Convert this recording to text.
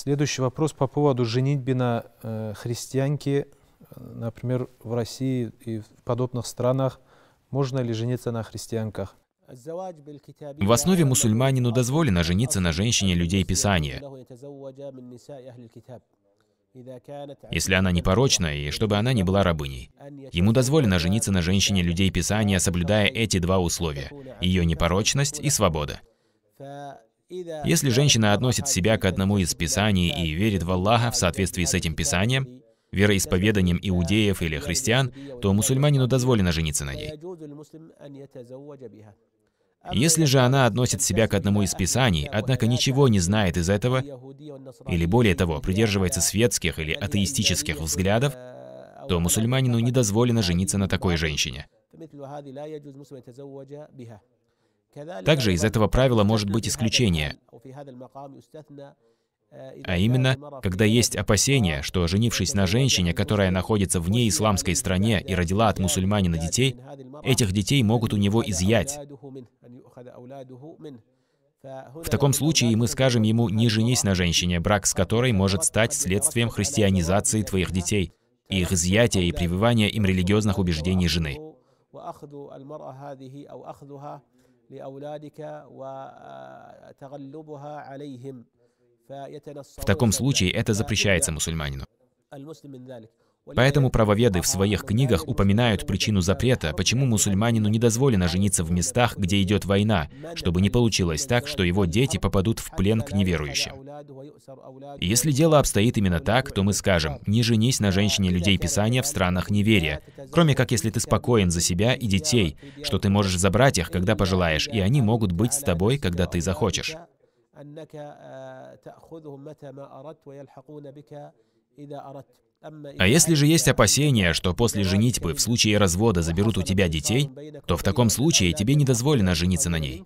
Следующий вопрос по поводу женитьбы на э, христианке. Например, в России и в подобных странах можно ли жениться на христианках? В основе мусульманину дозволено жениться на женщине людей Писания, если она не порочна и чтобы она не была рабыней. Ему дозволено жениться на женщине людей Писания, соблюдая эти два условия – ее непорочность и свобода. Если женщина относит себя к одному из писаний и верит в Аллаха в соответствии с этим писанием, вероисповеданием иудеев или христиан, то мусульманину дозволено жениться на ней. Если же она относит себя к одному из писаний, однако ничего не знает из этого, или более того, придерживается светских или атеистических взглядов, то мусульманину не дозволено жениться на такой женщине. Также из этого правила может быть исключение, а именно, когда есть опасения, что, женившись на женщине, которая находится вне исламской стране и родила от мусульманина детей, этих детей могут у него изъять. В таком случае мы скажем ему «не женись на женщине, брак с которой может стать следствием христианизации твоих детей, и их изъятия и прививания им религиозных убеждений жены». В таком случае это запрещается мусульманину. Поэтому правоведы в своих книгах упоминают причину запрета, почему мусульманину не дозволено жениться в местах, где идет война, чтобы не получилось так, что его дети попадут в плен к неверующим. Если дело обстоит именно так, то мы скажем, не женись на женщине людей Писания в странах неверия, кроме как если ты спокоен за себя и детей, что ты можешь забрать их, когда пожелаешь, и они могут быть с тобой, когда ты захочешь. Э, а если же есть опасения, что после женитьбы в случае развода заберут у тебя детей, то в таком случае тебе не дозволено жениться на ней.